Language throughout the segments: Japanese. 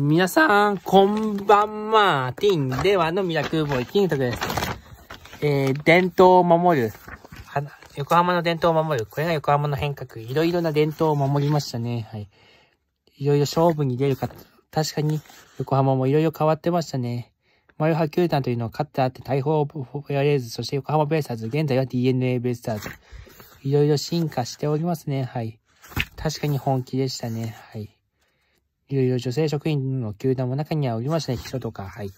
皆さん、こんばんは。ティンではのミラクルボーイ、キングトクです。えー、伝統を守る。横浜の伝統を守る。これが横浜の変革。いろいろな伝統を守りましたね。はい。いろいろ勝負に出るか。確かに、横浜もいろいろ変わってましたね。マルハ球団というのは勝ってあって大砲をやれず、そして横浜ベイスターズ、現在は DNA ベイスターズ。いろいろ進化しておりますね。はい。確かに本気でしたね。はい。いろいろ女性職員の球団も中にはおりましたね。人とか、はい。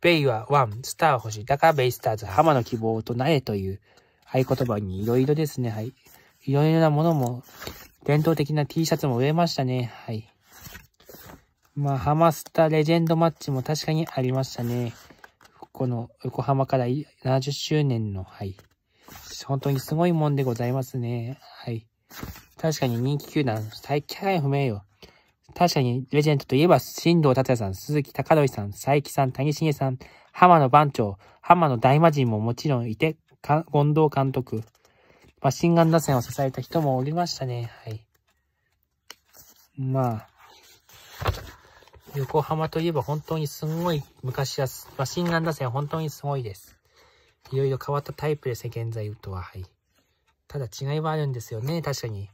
ベイはワン、スター星、だからベイスターズ、浜の希望となれという、合、はい、言葉にいろいろですね、はい。いろいろなものも、伝統的な T シャツも売れましたね、はい。まあ、ハマスタレジェンドマッチも確かにありましたね。この横浜から70周年の、はい。本当にすごいもんでございますね。はい。確かに人気球団、大気配不明よ。確かにレジェンドといえば、新藤達也さん、鈴木隆則さん、佐伯さん、谷繁さん、浜野番長、浜野大魔神ももちろんいて、近藤監督、マシンガン打線を支えた人もおりましたね。はい。まあ、横浜といえば本当にすごい、昔はマシンガン打線は本当にすごいです。いろいろ変わったタイプですね、現在とは。はい。ただ違いはあるんですよね、確かに。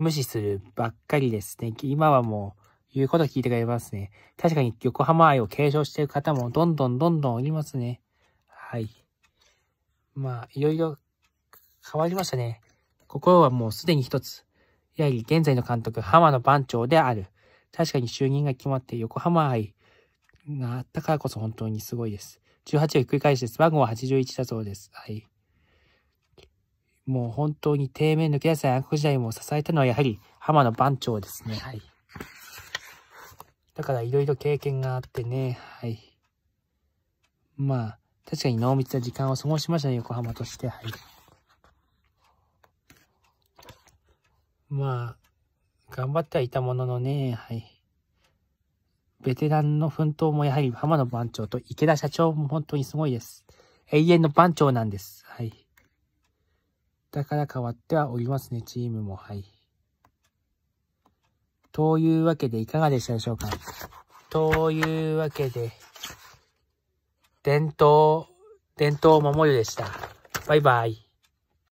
無視するばっかりですね。今はもう、言うこと聞いてくれますね。確かに横浜愛を継承している方もどんどんどんどんおりますね。はい。まあ、いろいろ変わりましたね。心はもうすでに一つ。やはり現在の監督、浜野番長である。確かに就任が決まって横浜愛があったからこそ本当にすごいです。18をひっくり返してす。番号は81だそうです。はい。もう本当に低迷抜け出せ暗黒時代も支えたのはやはり浜野番長ですね。はい。だからいろいろ経験があってね、はい。まあ、確かに濃密な時間を過ごしましたね、横浜として、はい。まあ、頑張ってはいたもののね、はい。ベテランの奮闘もやはり浜野番長と池田社長も本当にすごいです。永遠の番長なんです。はい。だから変わってはおりますね、チームも。はい。というわけでいかがでしたでしょうかというわけで、伝統、伝統を守るでした。バイバイ。